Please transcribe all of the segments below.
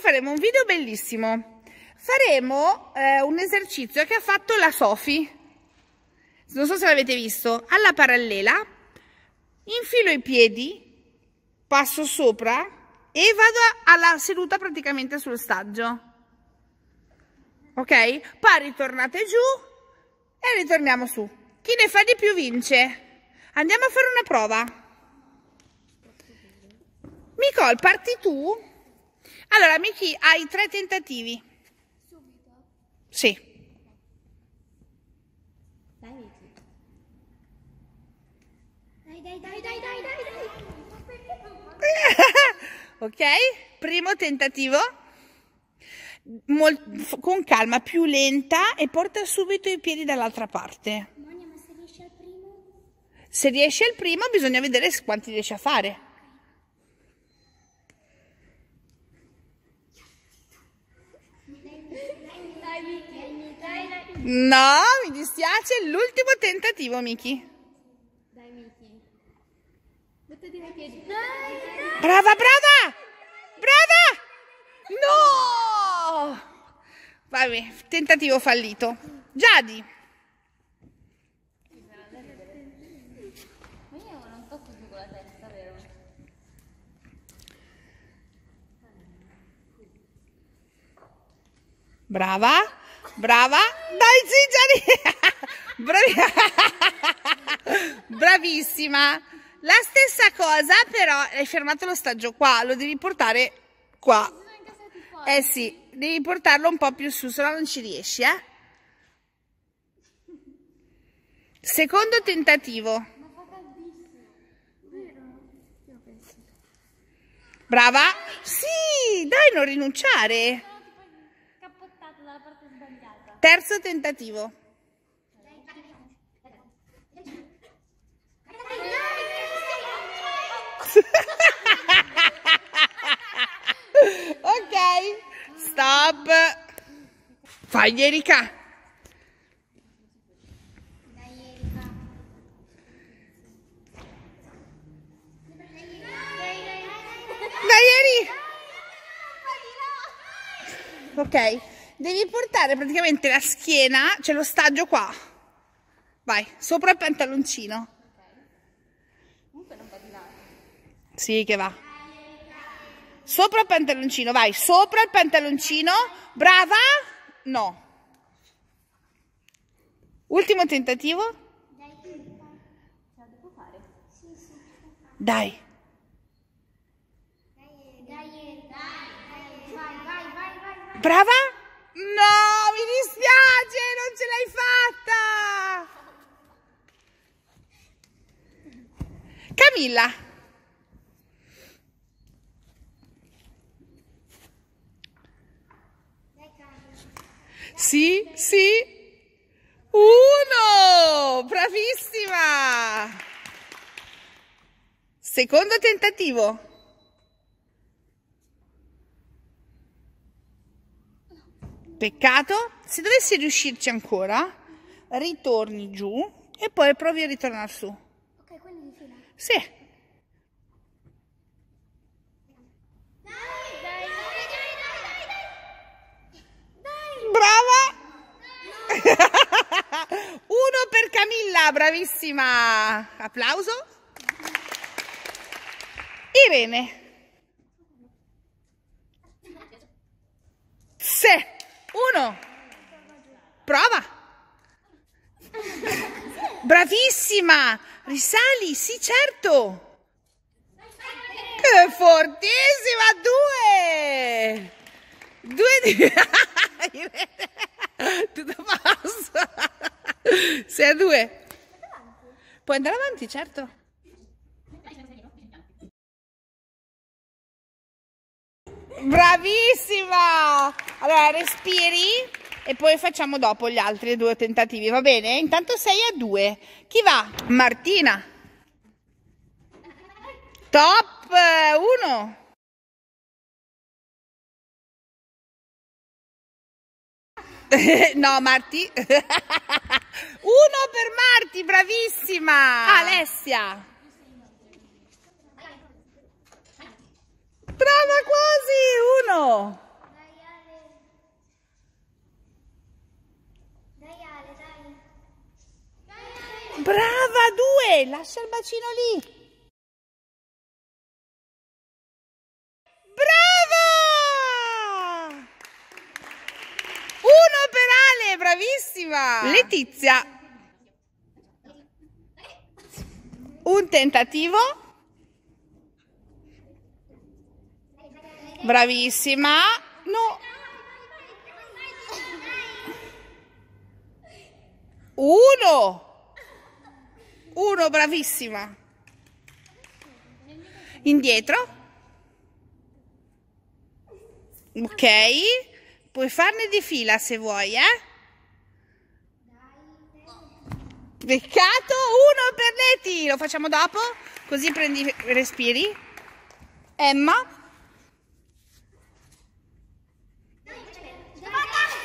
faremo un video bellissimo. Faremo eh, un esercizio che ha fatto la Sofi. Non so se l'avete visto. Alla parallela, infilo i piedi, passo sopra e vado alla seduta praticamente sul stagio. Ok? Poi ritornate giù e ritorniamo su. Chi ne fa di più vince. Andiamo a fare una prova. Nicole, parti tu allora, Miki, hai tre tentativi. Subito? Sì. Dai, Miki. Dai, dai, dai, dai, dai, dai. ok? Primo tentativo. Mol con calma, più lenta e porta subito i piedi dall'altra parte. Monia, ma se riesci al primo? Se riesci al primo bisogna vedere quanti riesci a fare. No, mi dispiace, l'ultimo tentativo, Miki. Dai, Miki. Mettiti i piedi. Brava, brava! Brava! No! Vabbè, tentativo fallito. Giadi. Brava. Brava. Dai zingari. Bravi... Bravissima. La stessa cosa però hai fermato lo stagio qua, lo devi portare qua. Eh sì, devi portarlo un po' più su, se no non ci riesci, eh. Secondo tentativo. Brava? Sì, dai, non rinunciare. Terzo tentativo. ok, stop. Fagli Erika. Dai Devi portare praticamente la schiena, cioè lo stagio qua. Vai, sopra il pantaloncino. Comunque non va di là. Sì, che va. Sopra il pantaloncino, vai, sopra il pantaloncino. Brava? No. Ultimo tentativo. Dai. Dai, vai, vai, vai, Brava? No, mi dispiace, non ce l'hai fatta! Camilla! Sì, sì! Uno! Bravissima! Secondo tentativo! peccato se dovessi riuscirci ancora ritorni giù e poi provi a ritornare su ok quindi di fila sì Brava! Uno per Camilla, bravissima! Applauso. Irene. Sì! Uno. Prova. Bravissima. Risali, sì, certo. Che fortissima. Due. Due di... Tutto a Sei a due. Puoi andare avanti, certo. Bravissima! Allora, respiri e poi facciamo dopo gli altri due tentativi, va bene? Intanto sei a due. Chi va? Martina. Top eh, Uno. no, Marti. Uno per Marti, bravissima. Alessia. Eh, lascia il bacino lì. Bravo! Uno per Ale, bravissima! Letizia. Un tentativo. Bravissima. No. Uno. 1, bravissima. Indietro. Ok, puoi farne di fila se vuoi, eh? Peccato, uno per Leti, lo facciamo dopo, così prendi respiri. Emma.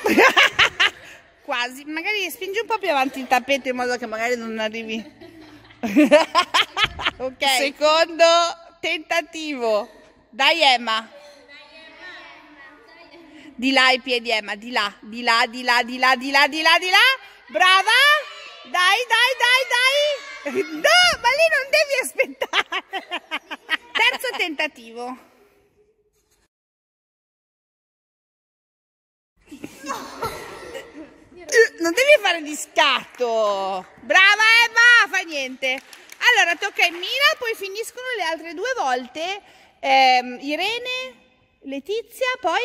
Quasi, magari spingi un po' più avanti il tappeto in modo che magari non arrivi. ok. Secondo tentativo. Dai Emma. Di là i piedi Emma, di là, di là, di là, di là, di là, di là, di là. Brava. Dai, dai, dai, dai. No, ma lì non devi aspettare. Terzo tentativo. No. Non devi fare di scatto. Brava Eva, fa niente. Allora tocca a Mina, poi finiscono le altre due volte. Eh, Irene, Letizia, poi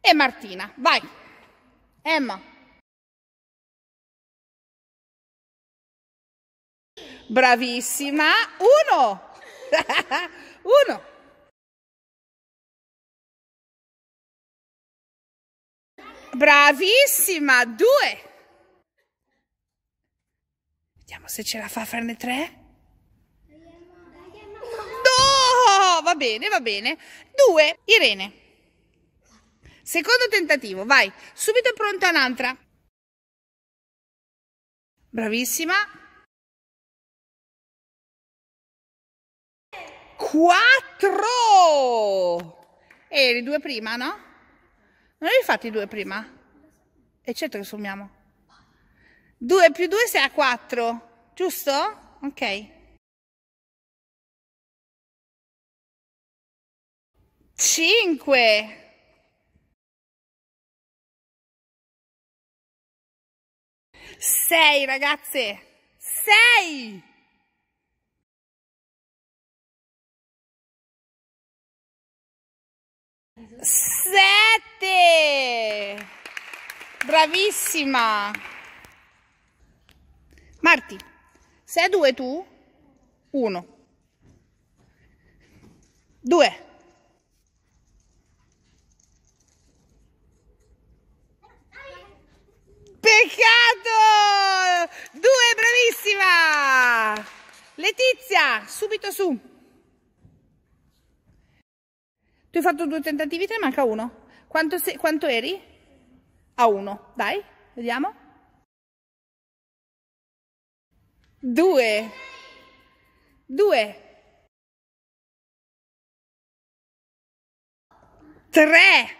e Martina. Vai. Emma. Bravissima. Uno. Uno. Bravissima, due. Vediamo se ce la fa a farne tre. No, va bene, va bene. Due, Irene. Secondo tentativo, vai. Subito pronta un'altra. Bravissima. Quattro! Eri due prima, no? Non avevi i due prima? E certo che sommiamo. 2 più 2 sarà 4, giusto? Ok. Cinque. Sei ragazze. Sei. Sette! Bravissima! Marti, sei due tu? Uno. Due. Peccato! Due, bravissima! Letizia, subito su. Tu hai fatto due tentativi, te ne manca uno. Quanto, sei, quanto eri? A uno. Dai, vediamo. Due. Due. Tre.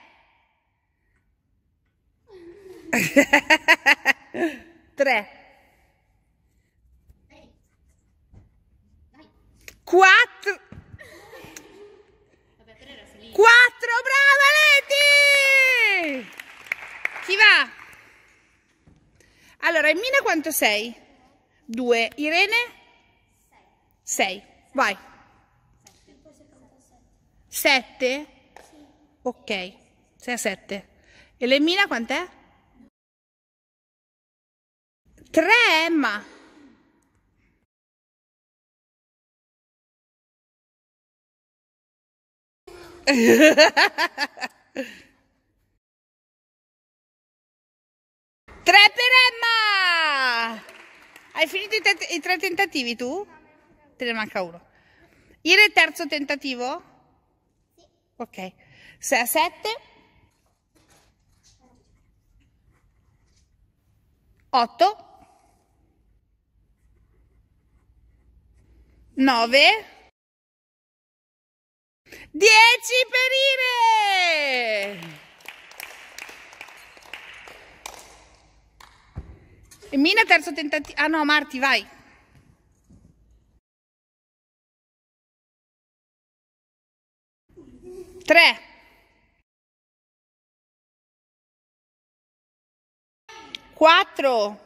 Tre. quanto sei? 2. Irene? 6. Vai. 7? Ok, 6 a 7. E l'Emina quant'è? 3 Emma. Hai finito i, te- i tre tentativi tu? Te ne manca uno. il terzo tentativo? Sì. Ok. 6 a 7. 8. 9. 10 perine! E Mina terzo tentativo. Ah no, Marti, vai. Tre. Quattro.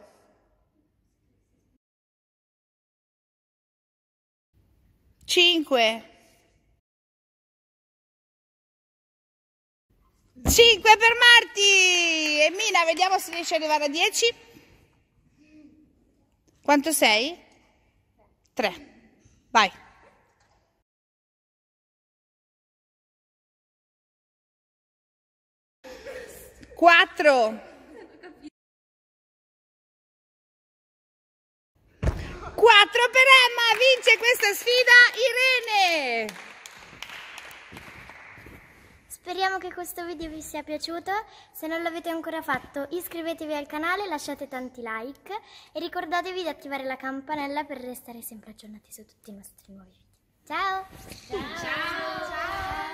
Cinque. Cinque per Marti! E Mina, vediamo se riesce ad arrivare a dieci. Quanto sei? Tre. Vai. Quattro. Quattro per Emma, vince questa sfida. Speriamo che questo video vi sia piaciuto, se non l'avete ancora fatto iscrivetevi al canale, lasciate tanti like e ricordatevi di attivare la campanella per restare sempre aggiornati su tutti i nostri nuovi video. Ciao! Ciao! Ciao! Ciao.